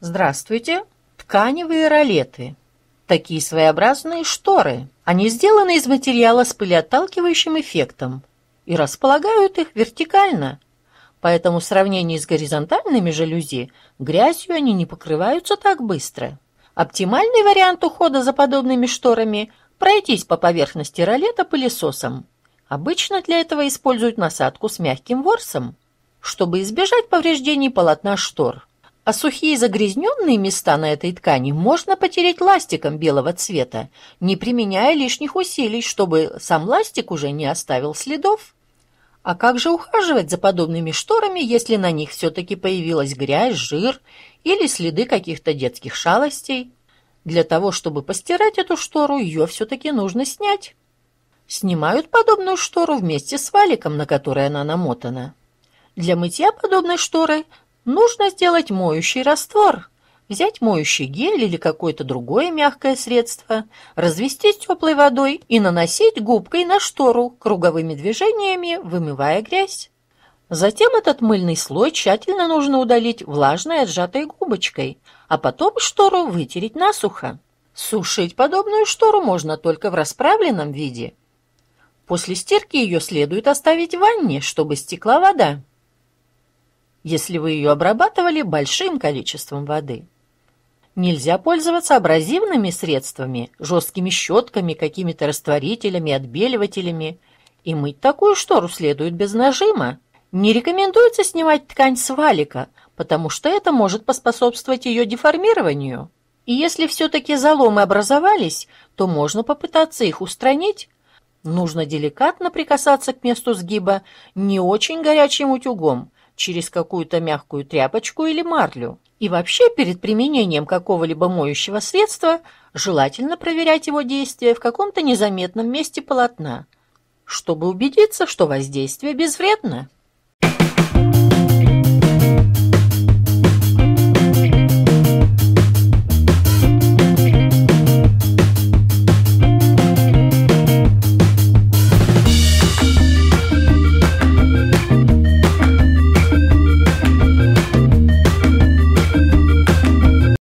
Здравствуйте. Тканевые ролеты. Такие своеобразные шторы. Они сделаны из материала с пылеотталкивающим эффектом и располагают их вертикально. Поэтому в сравнении с горизонтальными жалюзи грязью они не покрываются так быстро. Оптимальный вариант ухода за подобными шторами – пройтись по поверхности ролета пылесосом. Обычно для этого используют насадку с мягким ворсом, чтобы избежать повреждений полотна штор а сухие загрязненные места на этой ткани можно потереть ластиком белого цвета, не применяя лишних усилий, чтобы сам ластик уже не оставил следов. А как же ухаживать за подобными шторами, если на них все-таки появилась грязь, жир или следы каких-то детских шалостей? Для того, чтобы постирать эту штору, ее все-таки нужно снять. Снимают подобную штору вместе с валиком, на который она намотана. Для мытья подобной шторы Нужно сделать моющий раствор, взять моющий гель или какое-то другое мягкое средство, развести с теплой водой и наносить губкой на штору, круговыми движениями вымывая грязь. Затем этот мыльный слой тщательно нужно удалить влажной отжатой губочкой, а потом штору вытереть насухо. Сушить подобную штору можно только в расправленном виде. После стирки ее следует оставить в ванне, чтобы стекла вода если вы ее обрабатывали большим количеством воды. Нельзя пользоваться абразивными средствами, жесткими щетками, какими-то растворителями, отбеливателями. И мыть такую штору следует без нажима. Не рекомендуется снимать ткань с валика, потому что это может поспособствовать ее деформированию. И если все-таки заломы образовались, то можно попытаться их устранить. Нужно деликатно прикасаться к месту сгиба не очень горячим утюгом, через какую-то мягкую тряпочку или марлю. И вообще перед применением какого-либо моющего средства желательно проверять его действие в каком-то незаметном месте полотна, чтобы убедиться, что воздействие безвредно.